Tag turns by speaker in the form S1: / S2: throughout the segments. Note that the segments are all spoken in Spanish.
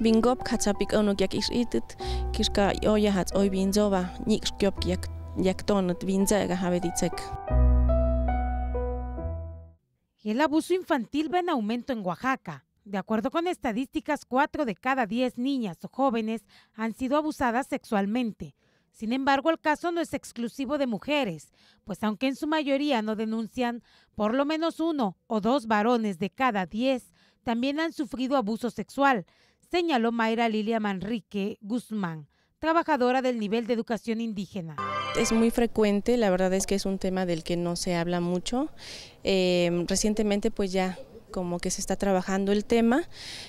S1: El abuso infantil va en aumento en Oaxaca.
S2: De acuerdo con estadísticas, 4 de cada 10 niñas o jóvenes han sido abusadas sexualmente. Sin embargo, el caso no es exclusivo de mujeres, pues aunque en su mayoría no denuncian, por lo menos uno o dos varones de cada 10 también han sufrido abuso sexual señaló Mayra Lilia Manrique Guzmán, trabajadora del nivel de educación indígena.
S1: Es muy frecuente, la verdad es que es un tema del que no se habla mucho. Em, recientemente pues ya como que se está trabajando el tema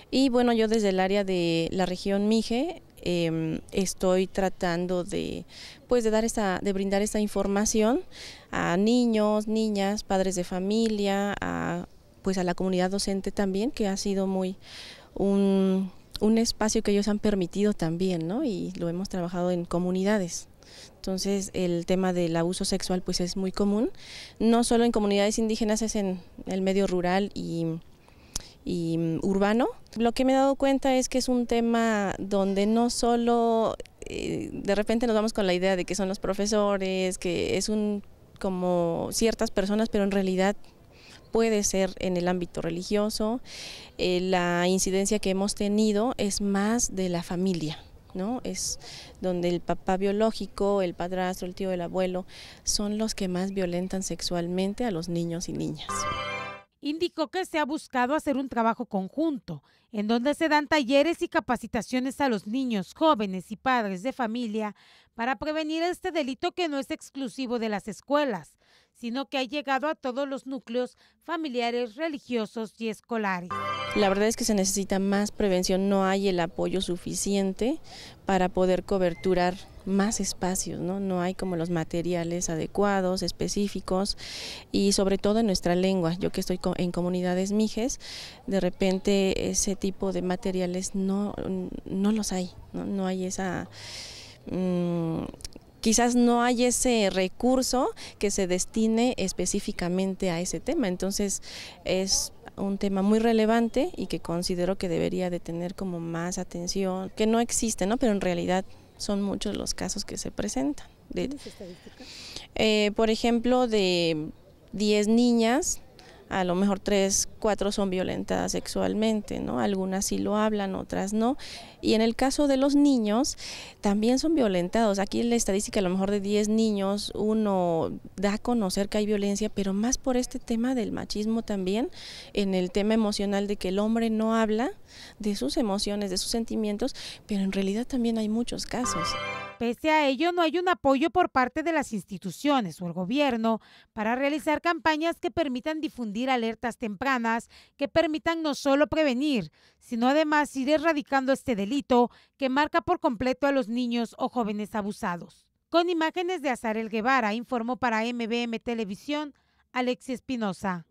S1: y bueno yo desde el área de la región Mije em, estoy tratando de pues de dar esta de brindar esta información a niños niñas padres de familia a pues a la comunidad docente también que ha sido muy un un espacio que ellos han permitido también, ¿no? Y lo hemos trabajado en comunidades. Entonces el tema del abuso sexual pues es muy común, no solo en comunidades indígenas, es en el medio rural y, mm, urbano. Lo que me he dado cuenta es que es un tema donde no solo eh, de repente nos vamos con la idea de que son los profesores, que es un como ciertas personas, pero en realidad puede ser en el ámbito religioso. Eh, la incidencia que hemos tenido es más de la familia. ¿No? Es donde el papá biológico, el padrastro, el tío, el abuelo, son los que más violentan sexualmente a los niños y niñas.
S2: Indicó que se ha buscado hacer un trabajo conjunto, en donde se dan talleres y capacitaciones a los niños, jóvenes y padres de familia para prevenir este delito que no es exclusivo de las escuelas, sino que ha llegado a todos los núcleos familiares, religiosos y escolares.
S1: La verdad es que se necesita más prevención, no hay el apoyo suficiente para poder coberturar más espacios, ¿no? No hay como los materiales adecuados, específicos y sobre todo en nuestra lengua. Yo que estoy en comunidades mijes, de repente ese tipo de materiales no, no los hay, no, no hay esa mm, quizás no hay ese recurso que se destine específicamente a ese tema. Entonces es un tema muy relevante y que considero que debería de tener como más atención, que no existe, ¿no? Pero en realidad son muchos los casos que se presentan. Eh, por ejemplo, de 10 niñas, a lo mejor tres, cuatro son violentadas sexualmente, ¿no? Algunas sí lo hablan, otras no. Y en el caso de los niños, también son violentados. Aquí en la estadística, a lo mejor de 10 niños, uno da a conocer que hay violencia, pero más por este tema del machismo también, en el tema emocional de que el hombre no habla de sus emociones, de sus sentimientos, pero en realidad también hay muchos casos.
S2: Pese a ello, no hay un apoyo por parte de las instituciones o el gobierno para realizar campañas que permitan difundir alertas tempranas, que permitan no solo prevenir, sino además ir erradicando este delito que marca por completo a los niños o jóvenes abusados. Con imágenes de Azarel Guevara, informó para MBM Televisión Alexis Espinosa.